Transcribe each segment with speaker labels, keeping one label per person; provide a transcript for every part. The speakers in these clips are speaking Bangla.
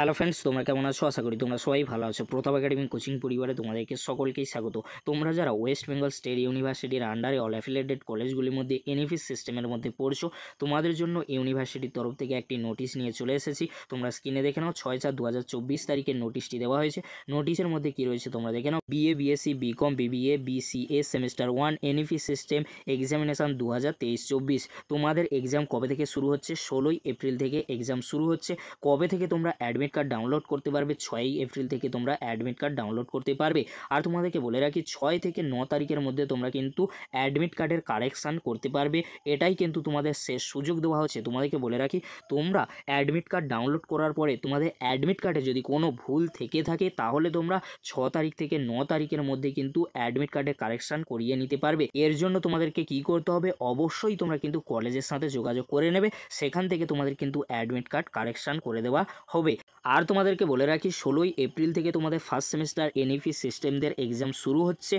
Speaker 1: হ্যালো ফ্রেন্ডস তোমরা কেমন আছো আশা করি তোমরা সবাই ভালো আছো প্রতাপ একাডেমি কোচিং পরিবারে তোমাদেরকে সকলকেই স্বাগত তোমরা যারা ওয়েস্ট বেঙ্গল স্টেট ইউনিভার্সিটির আন্ডারে অল অ্যাফিলেটেড কলেজগুলির মধ্যে e এনএফিস সিস্টেমের মধ্যে পড়ছো তোমাদের জন্য ইউনিভার্সিটির তরফ থেকে একটি নোটিশ নিয়ে চলে এসেছি তোমরা স্ক্রিনে দেখে নাও ছয় চার দু তারিখের নোটিশটি দেওয়া হয়েছে নোটিশের মধ্যে কী রয়েছে তোমরা দেখে নাও BA BSc BCom BBA BCA semester one NEP system examination দু হাজার তোমাদের এক্সাম কবে থেকে শুরু হচ্ছে ষোলোই এপ্রিল থেকে এক্সাম শুরু হচ্ছে কবে থেকে তোমরা অ্যাডমিট অ্যাডমিট কার্ড ডাউনলোড করতে পারবে ছয়ই এপ্রিল থেকে তোমরা অ্যাডমিট কার্ড ডাউনলোড করতে পারবে আর তোমাদেরকে বলে রাখি ছয় থেকে ন তারিখের মধ্যে তোমরা কিন্তু অ্যাডমিট কার্ডের কারেকশান করতে পারবে এটাই কিন্তু তোমাদের শেষ সুযোগ দেওয়া হচ্ছে তোমাদেরকে বলে রাখি তোমরা অ্যাডমিট কার্ড ডাউনলোড করার পরে তোমাদের অ্যাডমিট কার্ডে যদি কোনো ভুল থেকে থাকে তাহলে তোমরা ছ তারিখ থেকে ন তারিখের মধ্যে কিন্তু অ্যাডমিট কার্ডের কারেকশান করিয়ে নিতে পারবে এর জন্য তোমাদেরকে কি করতে হবে অবশ্যই তোমরা কিন্তু কলেজের সাথে যোগাযোগ করে নেবে সেখান থেকে তোমাদের কিন্তু অ্যাডমিট কার্ড কারেকশান করে দেওয়া হবে আর তোমাদেরকে বলে রাখি ষোলোই এপ্রিল থেকে তোমাদের ফার্স্ট সেমিস্টার এনইপি সিস্টেমদের এক্সাম শুরু হচ্ছে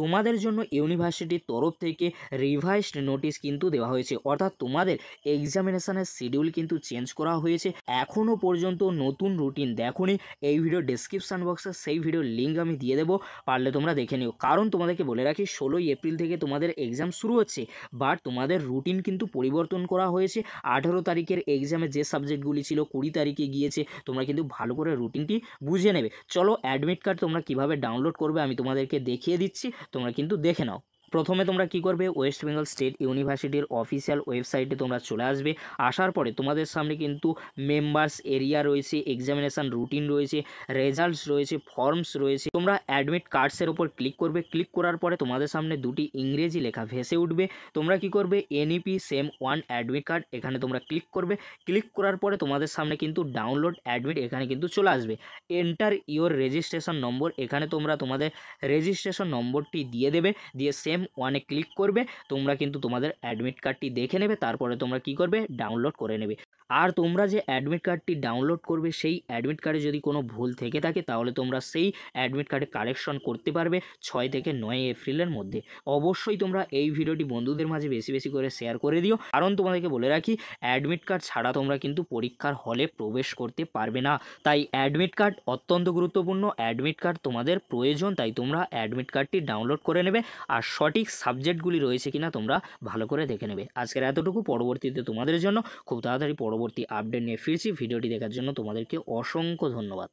Speaker 1: তোমাদের জন্য ইউনিভার্সিটির তরফ থেকে রিভাইসড নোটিশ কিন্তু দেওয়া হয়েছে অর্থাৎ তোমাদের এক্সামিনেশানের শিডিউল কিন্তু চেঞ্জ করা হয়েছে এখনও পর্যন্ত নতুন রুটিন দেখোনি এই ভিডিও ডিসক্রিপশান বক্সে সেই ভিডিওর লিঙ্ক আমি দিয়ে দেবো পারলে তোমরা দেখে নিও কারণ তোমাদেরকে বলে রাখি ষোলোই এপ্রিল থেকে তোমাদের এক্সাম শুরু হচ্ছে বাট তোমাদের রুটিন কিন্তু পরিবর্তন করা হয়েছে আঠেরো তারিখের এক্সামে যে সাবজেক্টগুলি ছিল কুড়ি তারিখে গিয়েছে তোমরা তোমরা কিন্তু ভালো করে রুটিনটি বুঝে নেবে চলো অ্যাডমিট কার্ড তোমরা কিভাবে ডাউনলোড করবে আমি তোমাদেরকে দেখিয়ে দিচ্ছি তোমরা কিন্তু দেখে নাও প্রথমে তোমরা কি করবে ওয়েস্ট বেঙ্গল স্টেট ইউনিভার্সিটির অফিসিয়াল ওয়েবসাইটে তোমরা চলে আসবে আসার পরে তোমাদের সামনে কিন্তু মেম্বার্স এরিয়া রয়েছে এক্সামিনেশান রুটিন রয়েছে রেজাল্টস রয়েছে ফর্মস রয়েছে তোমরা অ্যাডমিট কার্ডসের ওপর ক্লিক করবে ক্লিক করার পরে তোমাদের সামনে দুটি ইংরেজি লেখা ভেসে উঠবে তোমরা কি করবে NEP sem one admit card এখানে তোমরা ক্লিক করবে ক্লিক করার পরে তোমাদের সামনে কিন্তু ডাউনলোড অ্যাডমিট এখানে কিন্তু চলে আসবে এন্টার ইউর রেজিস্ট্রেশন নম্বর এখানে তোমরা তোমাদের রেজিস্ট্রেশন নম্বরটি দিয়ে দেবে দিয়ে সেম ওয়ানে ক্লিক করবে তোমরা কিন্তু তোমাদের অ্যাডমিট কার্ডটি দেখে নেবে তারপরে তোমরা কি করবে ডাউনলোড করে নেবে আর তোমরা যে অ্যাডমিট কার্ডটি ডাউনলোড করবে সেই অ্যাডমিট কার্ডে যদি কোনো ভুল থেকে থাকে তাহলে তোমরা সেই অ্যাডমিট কার্ডে কালেকশন করতে পারবে ছয় থেকে নয় এপ্রিলের মধ্যে অবশ্যই তোমরা এই ভিডিওটি বন্ধুদের মাঝে বেশি বেশি করে শেয়ার করে দিও কারণ তোমাদেরকে বলে রাখি অ্যাডমিট কার্ড ছাড়া তোমরা কিন্তু পরীক্ষার হলে প্রবেশ করতে পারবে না তাই অ্যাডমিট কার্ড অত্যন্ত গুরুত্বপূর্ণ অ্যাডমিট কার্ড তোমাদের প্রয়োজন তাই তোমরা অ্যাডমিট কার্ডটি ডাউনলোড করে নেবে আর সঠিক সাবজেক্টগুলি রয়েছে কিনা তোমরা ভালো করে দেখে নেবে আজকের এতটুকু পরবর্তীতে তোমাদের জন্য খুব তাড়াতাড়ি পরবর্তী পরবর্তী আপডেট নিয়ে ফিরছি ভিডিওটি দেখার জন্য তোমাদেরকে অসংখ্য ধন্যবাদ